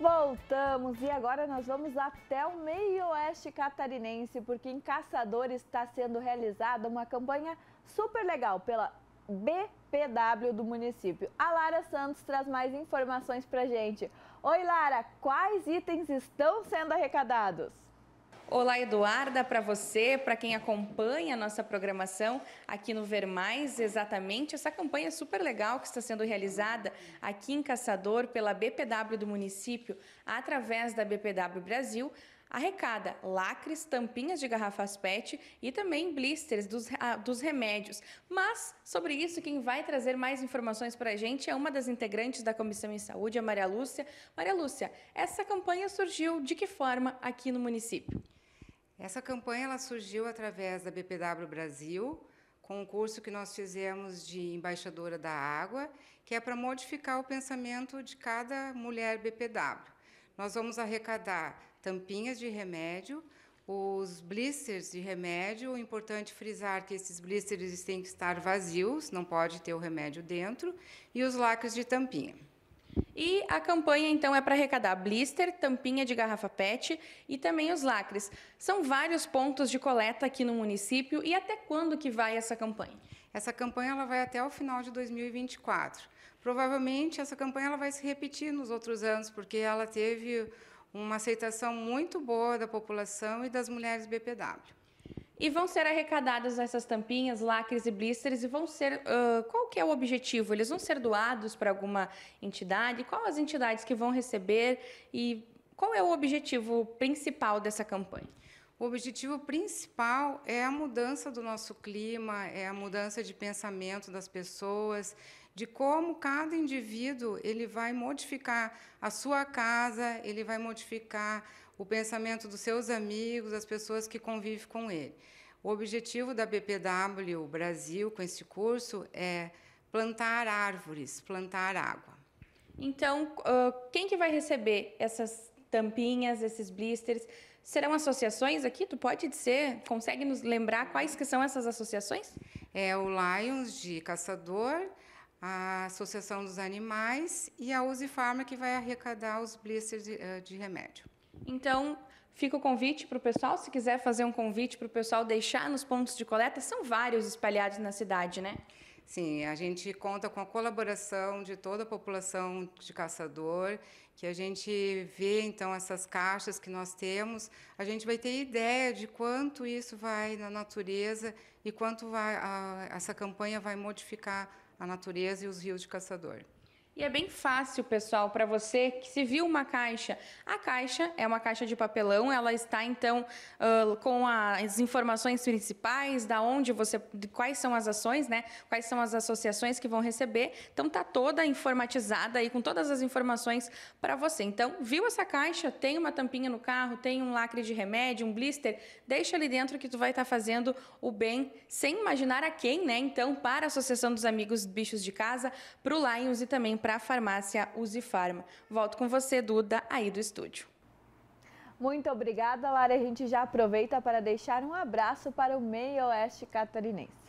Voltamos e agora nós vamos até o meio-oeste catarinense, porque em Caçador está sendo realizada uma campanha super legal pela BPW do município. A Lara Santos traz mais informações a gente. Oi, Lara, quais itens estão sendo arrecadados? Olá, Eduarda, para você, para quem acompanha a nossa programação aqui no Ver Mais, exatamente essa campanha é super legal que está sendo realizada aqui em Caçador pela BPW do município, através da BPW Brasil, arrecada lacres, tampinhas de garrafas PET e também blisters dos, ah, dos remédios. Mas sobre isso, quem vai trazer mais informações para a gente é uma das integrantes da Comissão em Saúde, a Maria Lúcia. Maria Lúcia, essa campanha surgiu de que forma aqui no município? Essa campanha ela surgiu através da BPW Brasil, com um curso que nós fizemos de embaixadora da água, que é para modificar o pensamento de cada mulher BPW. Nós vamos arrecadar tampinhas de remédio, os blisters de remédio, o importante é frisar que esses blisters têm que estar vazios, não pode ter o remédio dentro, e os lacres de tampinha. E a campanha, então, é para arrecadar blister, tampinha de garrafa PET e também os lacres. São vários pontos de coleta aqui no município. E até quando que vai essa campanha? Essa campanha ela vai até o final de 2024. Provavelmente essa campanha ela vai se repetir nos outros anos, porque ela teve uma aceitação muito boa da população e das mulheres BPW. E vão ser arrecadadas essas tampinhas, lacres e blisters e vão ser. Uh, qual que é o objetivo? Eles vão ser doados para alguma entidade? Qual as entidades que vão receber? E qual é o objetivo principal dessa campanha? O objetivo principal é a mudança do nosso clima, é a mudança de pensamento das pessoas, de como cada indivíduo ele vai modificar a sua casa, ele vai modificar o pensamento dos seus amigos, das pessoas que convivem com ele. O objetivo da BPW Brasil com esse curso é plantar árvores, plantar água. Então, quem que vai receber essas tampinhas, esses blisters? Serão associações aqui? Tu pode dizer, consegue nos lembrar quais que são essas associações? É o Lions de Caçador, a Associação dos Animais e a Use Farma que vai arrecadar os blisters de, eh, de remédio. Então, Fica o convite para o pessoal, se quiser fazer um convite para o pessoal deixar nos pontos de coleta, são vários espalhados na cidade, né? Sim, a gente conta com a colaboração de toda a população de caçador, que a gente vê então essas caixas que nós temos, a gente vai ter ideia de quanto isso vai na natureza e quanto vai, a, essa campanha vai modificar a natureza e os rios de Caçador. E é bem fácil, pessoal, para você que se viu uma caixa. A caixa é uma caixa de papelão, ela está então uh, com as informações principais, da onde você, quais são as ações, né? Quais são as associações que vão receber. Então tá toda informatizada aí com todas as informações para você. Então, viu essa caixa? Tem uma tampinha no carro, tem um lacre de remédio, um blister, deixa ali dentro que tu vai estar tá fazendo o bem sem imaginar a quem, né? Então, para a Associação dos Amigos Bichos de Casa, para o Lions e também para para a farmácia Usifarma. Volto com você, Duda, aí do estúdio. Muito obrigada, Lara. A gente já aproveita para deixar um abraço para o meio oeste catarinense.